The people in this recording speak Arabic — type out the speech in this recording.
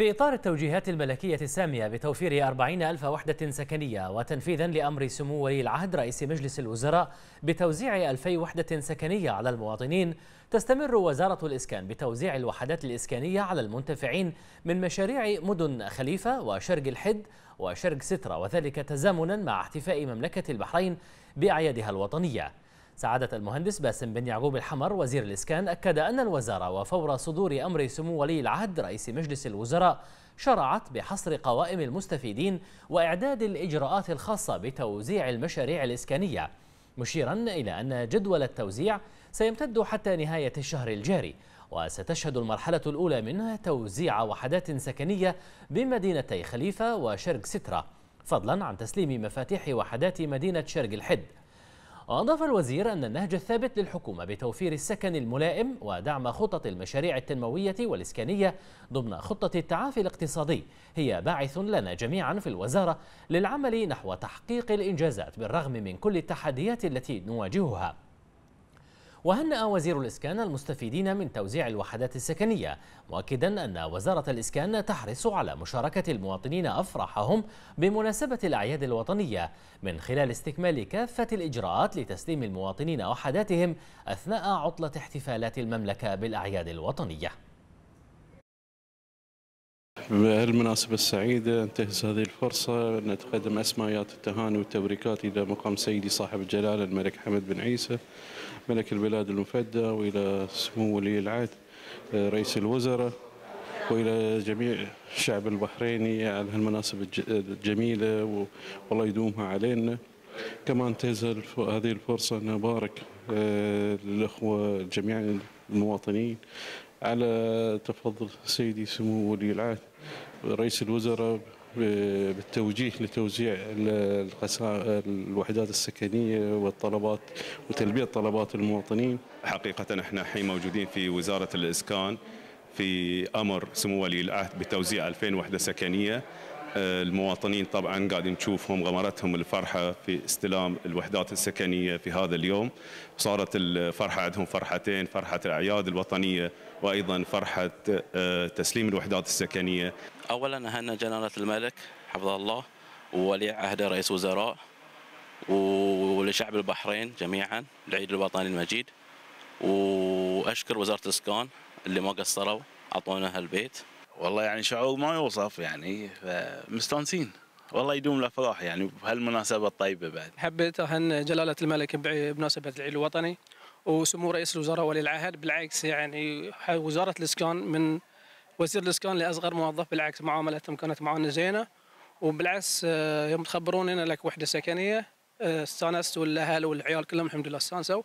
في إطار التوجيهات الملكية السامية بتوفير 40 ألف وحدة سكنية وتنفيذا لأمر سمو ولي العهد رئيس مجلس الوزراء بتوزيع 2000 وحدة سكنية على المواطنين تستمر وزارة الإسكان بتوزيع الوحدات الإسكانية على المنتفعين من مشاريع مدن خليفة وشرق الحد وشرق سترة وذلك تزامنا مع احتفاء مملكة البحرين بأعيادها الوطنية سعادة المهندس باسم بن يعقوب الحمر وزير الإسكان أكد أن الوزارة وفور صدور أمر سمو ولي العهد رئيس مجلس الوزراء شرعت بحصر قوائم المستفيدين وإعداد الإجراءات الخاصة بتوزيع المشاريع الإسكانية مشيرا إلى أن جدول التوزيع سيمتد حتى نهاية الشهر الجاري وستشهد المرحلة الأولى منها توزيع وحدات سكنية بمدينتي خليفة وشرق سترة فضلا عن تسليم مفاتيح وحدات مدينة شرق الحد وأضاف الوزير أن النهج الثابت للحكومة بتوفير السكن الملائم ودعم خطط المشاريع التنموية والإسكانية ضمن خطة التعافي الاقتصادي هي باعث لنا جميعا في الوزارة للعمل نحو تحقيق الإنجازات بالرغم من كل التحديات التي نواجهها وهنأ وزير الإسكان المستفيدين من توزيع الوحدات السكنية مؤكدا أن وزارة الإسكان تحرص على مشاركة المواطنين أفراحهم بمناسبة الأعياد الوطنية من خلال استكمال كافة الإجراءات لتسليم المواطنين وحداتهم أثناء عطلة احتفالات المملكة بالأعياد الوطنية بهالمناسبة السعيدة انتهز هذه الفرصة أن أسمايات التهاني والتبريكات إلى مقام سيدي صاحب الجلالة الملك حمد بن عيسى ملك البلاد المفدى وإلى سمو ولي العهد آه، رئيس الوزراء وإلى جميع الشعب البحريني على هالمناسبة آه، الجميلة والله يدومها علينا كما انتهز هذه الفرصة أن أبارك للأخوة آه، جميع المواطنين على تفضل سيدي سمو ولي العهد رئيس الوزراء بالتوجيه لتوزيع الوحدات السكنيه والطلبات وتلبيه طلبات المواطنين. حقيقه احنا الحين موجودين في وزاره الاسكان في امر سمو ولي العهد بتوزيع 2000 وحده سكنيه آه، المواطنين طبعا قاعدين نشوفهم غمرتهم الفرحه في استلام الوحدات السكنيه في هذا اليوم صارت الفرحه عندهم فرحتين فرحه الاعياد الوطنيه وايضا فرحه آه، تسليم الوحدات السكنيه. اولا اهلنا جلاله الملك حفظه الله وولي عهده رئيس وزراء ولشعب البحرين جميعا العيد الوطني المجيد واشكر وزاره الاسكان اللي ما قصروا اعطونا هالبيت والله يعني شعور ما يوصف يعني فمستانسين والله يدوم له فرح يعني بهالمناسبه الطيبه بعد. حبيت اهن جلاله الملك بمناسبه العيد الوطني وسمو رئيس الوزراء ولي العهد بالعكس يعني وزاره الاسكان من وزير الاسكان لاصغر موظف بالعكس معاملتهم كانت معانا زينه وبالعكس آه، يوم تخبروني ان لك وحده سكنيه آه، استانست والاهل والعيال كلهم الحمد لله استانسوا